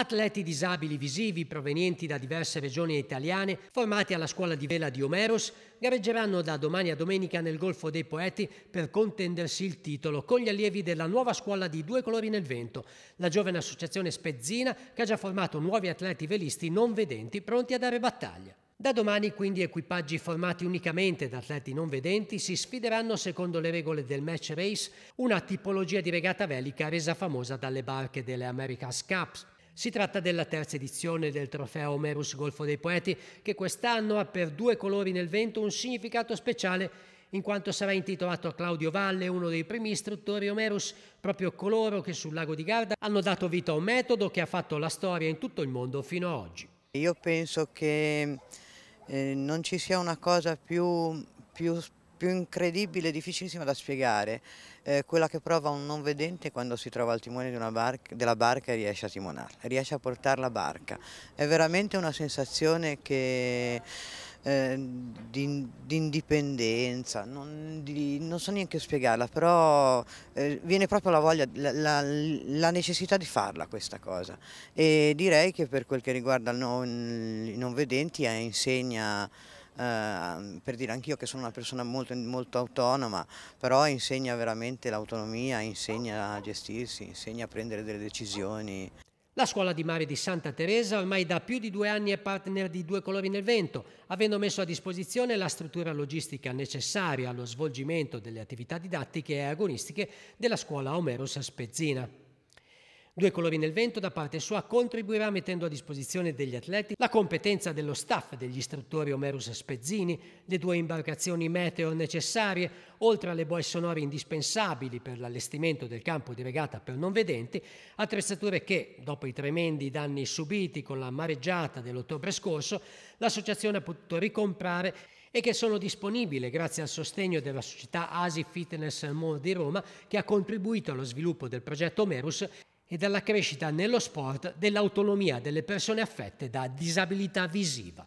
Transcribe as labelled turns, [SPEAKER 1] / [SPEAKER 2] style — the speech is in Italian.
[SPEAKER 1] atleti disabili visivi provenienti da diverse regioni italiane, formati alla scuola di vela di Omeros, gareggeranno da domani a domenica nel Golfo dei Poeti per contendersi il titolo con gli allievi della nuova scuola di Due Colori nel Vento, la giovane associazione spezzina che ha già formato nuovi atleti velisti non vedenti pronti a dare battaglia. Da domani quindi equipaggi formati unicamente da atleti non vedenti si sfideranno secondo le regole del match race, una tipologia di regata velica resa famosa dalle barche delle America's Cups, si tratta della terza edizione del trofeo Omerus Golfo dei Poeti, che quest'anno ha per due colori nel vento un significato speciale in quanto sarà intitolato a Claudio Valle, uno dei primi istruttori Omerus, proprio coloro che sul lago di Garda hanno dato vita a un metodo che ha fatto la storia in tutto il mondo fino ad oggi.
[SPEAKER 2] Io penso che eh, non ci sia una cosa più, più più incredibile, difficilissima da spiegare, eh, quella che prova un non vedente quando si trova al timone barca, della barca e riesce a timonarla, riesce a portare la barca. È veramente una sensazione che... Eh, di, di, indipendenza, non, di, non, so neanche spiegarla, però eh, viene proprio la voglia, la, la, la, necessità di farla questa cosa e direi che per quel che riguarda i non vedenti è insegna eh, per dire anch'io che sono una persona molto, molto autonoma, però insegna veramente l'autonomia, insegna a gestirsi, insegna a prendere delle decisioni.
[SPEAKER 1] La scuola di mare di Santa Teresa ormai da più di due anni è partner di Due Colori nel Vento, avendo messo a disposizione la struttura logistica necessaria allo svolgimento delle attività didattiche e agonistiche della scuola Omero Spezzina. Due colori nel vento da parte sua contribuirà mettendo a disposizione degli atleti la competenza dello staff degli istruttori Omerus Spezzini, le due imbarcazioni meteo necessarie, oltre alle boe sonore indispensabili per l'allestimento del campo di regata per non vedenti, attrezzature che, dopo i tremendi danni subiti con la mareggiata dell'ottobre scorso, l'associazione ha potuto ricomprare e che sono disponibili grazie al sostegno della società Asi Fitness Mall di Roma che ha contribuito allo sviluppo del progetto Omerus e dalla crescita nello sport dell'autonomia delle persone affette da disabilità visiva.